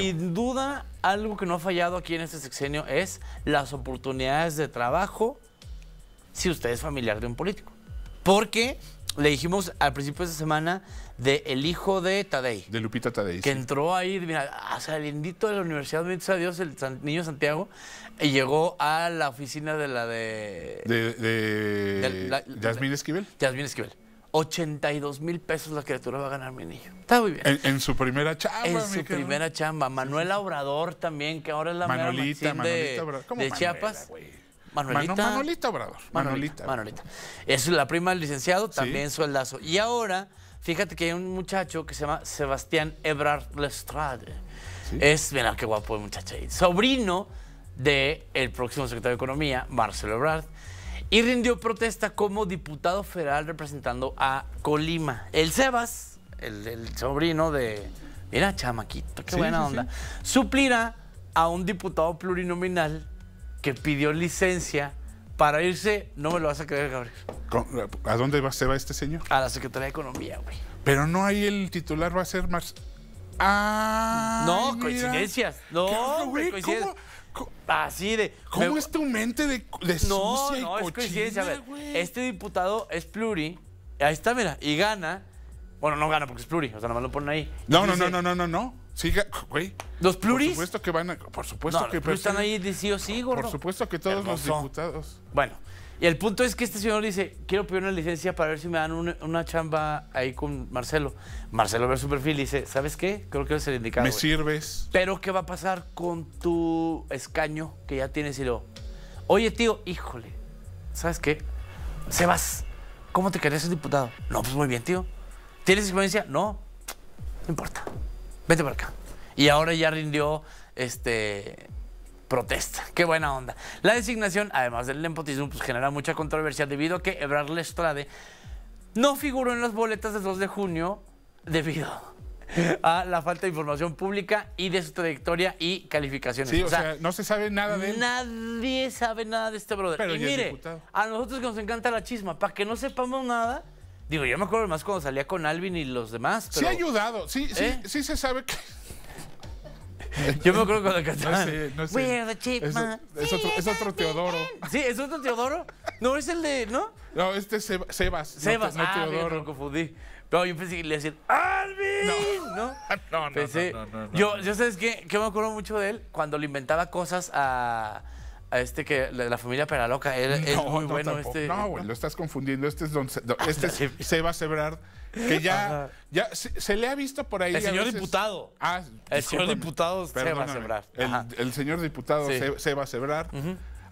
Sin duda, algo que no ha fallado aquí en este sexenio es las oportunidades de trabajo si usted es familiar de un político. Porque le dijimos al principio de esta semana de el hijo de Tadei. De Lupita Tadei. Que entró ahí, mira, saliendo de la Universidad, de Dios, el niño Santiago, y llegó a la oficina de la de... De, de, de, Esquivel. 82 mil pesos la criatura va a ganar mi niño. Está muy bien. En, su primera chamba. En su primera chamba. Manuela Obrador también, que ahora es la Manolita, de, Chiapas. Manolita Obrador. Manolita. Es la prima del licenciado, también sueldazo. Y ahora, fíjate que hay un muchacho que se llama Sebastián Ebrard Lestrade. Es, mira qué guapo el muchacho ahí. Sobrino del el próximo secretario de Economía, Marcelo Ebrard y rindió protesta como diputado federal representando a Colima. El Sebas, el, sobrino de... Mira, chamaquito, qué buena onda. Suplirá a un diputado plurinominal que pidió licencia para irse, no me lo vas a creer, Gabriel. ¿A dónde va, se va este señor? A la Secretaría de Economía, güey. Pero no ahí el titular va a ser más Ah. No, coincidencias. No, güey, coincidencias. ¿Cómo, Así de. ¿Cómo es tu mente de, de no, No, es coincidencia. A ver, este diputado es pluri. Ahí está, mira. Y gana. Bueno, no gana porque es pluri. O sea, nomás lo ponen ahí. No, no, no, no, no, no, no. Sí, güey. ¿Los pluris? Por supuesto que van a, Por supuesto que. están ahí de sí o sí, Por supuesto que todos los diputados. Bueno. Y el punto es que este señor dice, quiero pedir una licencia para ver si me dan una, chamba ahí con Marcelo. Marcelo ve su perfil y dice, ¿sabes qué? Creo que es el indicado. Me sirves. Pero ¿qué va a pasar con tu escaño que ya tienes? Y lo, oye tío, híjole, ¿sabes qué? Sebas, ¿cómo te querías ser diputado? No, pues muy bien, tío. ¿Tienes experiencia? No, no importa. Vete para acá. Y ahora ya rindió este, protesta. Qué buena onda. La designación, además del nepotismo, pues genera mucha controversia debido a que Ebrard Lestrade no figuró en las boletas del 2 de junio debido a la falta de información pública y de su trayectoria y calificaciones. Sí, o, sea, no se sabe nada de él. Nadie sabe nada de este brother. y mire, a nosotros que nos encanta la chisma, para que no sepamos nada, digo, yo me acuerdo más cuando salía con Alvin y los demás. sí ha ayudado, sí, sí, ¿Eh? sí se sabe que Yo me acuerdo cuando cantaban. Ah, no no Es, otro, Teodoro. ¿Sí? ¿Es otro Teodoro? No, es el de. ¿No? No, este es Sebas. Sebas, no, ah, Teodoro. me confundí. Pero yo pensé que le decían ¡Alvin! ¿No? No, no, no, no, Yo, yo ¿sabes qué? Que me acuerdo mucho de él cuando le inventaba cosas a a este que la, familia Penaloca él, no, es bueno este. No, güey, lo estás confundiendo. Este es don este Seba Sebrar que ya, ya se, le ha visto por ahí. El señor diputado. Ah, el señor diputado Seba Sebrar. El, señor diputado Seba Sebrar.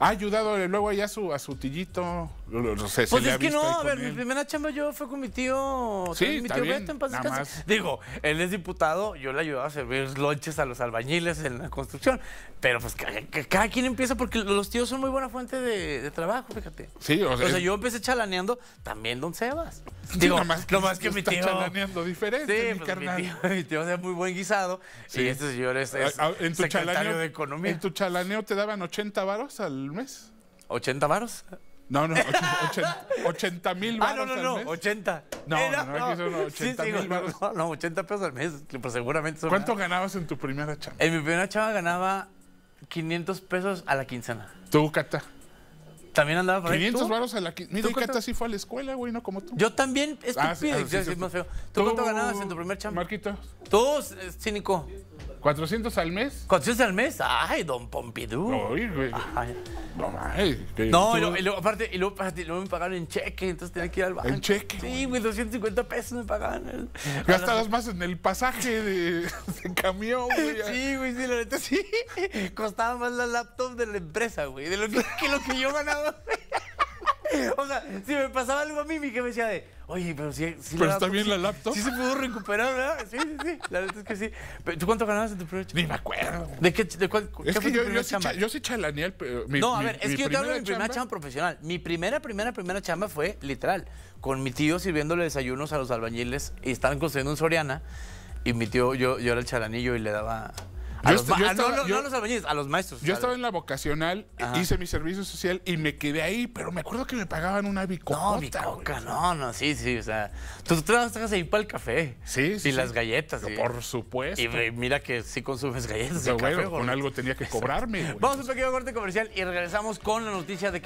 Ha ayudado luego ya a su, a su tillito. pues es que no, a ver, mi primera chamba yo fue con mi tío, sí, mi tío Beto en paz Digo, él es diputado, yo le ayudaba a servir lonches a los albañiles en la construcción. Pero pues cada, quien empieza porque los tíos son muy buena fuente de, trabajo, fíjate. Sí, o sea. O sea, yo empecé chalaneando también Don Sebas. Digo, más que, mi tío. chalaneando diferente, sí, mi, carnal. Pues, mi tío, mi muy buen guisado. Sí. Y este señor es, ah, ah, en tu chalaneo, de Economía. En tu chalaneo te daban 80 varos al mes. ¿80 varos? No, no, 80 mil varos. Ah, no, no, no, 80. No, no, no, 80 varos. No, no, 80 pesos al mes, pero pues, seguramente ¿Cuánto ganabas en tu primera chamba? En mi primera chamba ganaba 500 pesos a la quincena. ¿Tú, Cata? También andaba por 500 varos a la quincena. Mira, Cata sí fue a la escuela, güey, no como tú. Yo también, es Ah, sí, ah, más feo. ¿Tú, cuánto ganabas en tu primer chamba? Marquito. Tú, cínico. ¿400 al mes? ¿400 al mes? Ay, don Pompidou. No, güey. Ay. No, ay, no, y luego, aparte, y luego, aparte, luego me pagaron en cheque, entonces tenía que ir al banco. ¿En cheque? Sí, güey, 250 pesos me pagaban. Gastabas más en el pasaje de, camión, güey. Sí, güey, sí, la neta, sí. Costaba más la laptop de la empresa, güey, de lo que, lo que yo ganaba, güey. o sea, si me pasaba algo a mí, mi que me decía de, oye, pero si. pero está bien la laptop. Sí, se pudo recuperar, ¿verdad? Sí, sí, sí. La verdad es que sí. Pero, ¿Tú cuánto ganabas en tu primer chamba? Ni me acuerdo. ¿De qué? De cuál, es que yo, yo, Se, pero... Eh, no, a ver, es que yo te hablo de mi primera chamba profesional. Mi primera, primera, primera chamba fue literal. Con mi tío sirviéndole desayunos a los albañiles y estaban construyendo un Soriana. Y mi tío, yo, yo era el chalanillo y le daba a ah, no, los albañiles, a los maestros. Yo estaba en la vocacional, hice mi servicio social y me quedé ahí, pero me acuerdo que me pagaban una bicota. No, bicoca, no, no, sí, sí, o sea, tú te vas a ir para el café. Sí, sí. Y las galletas. ¿no? Por supuesto. Y mira que sí consumes galletas. Pero bueno, con algo tenía que cobrarme. Vamos a un pequeño corte comercial y regresamos con la noticia de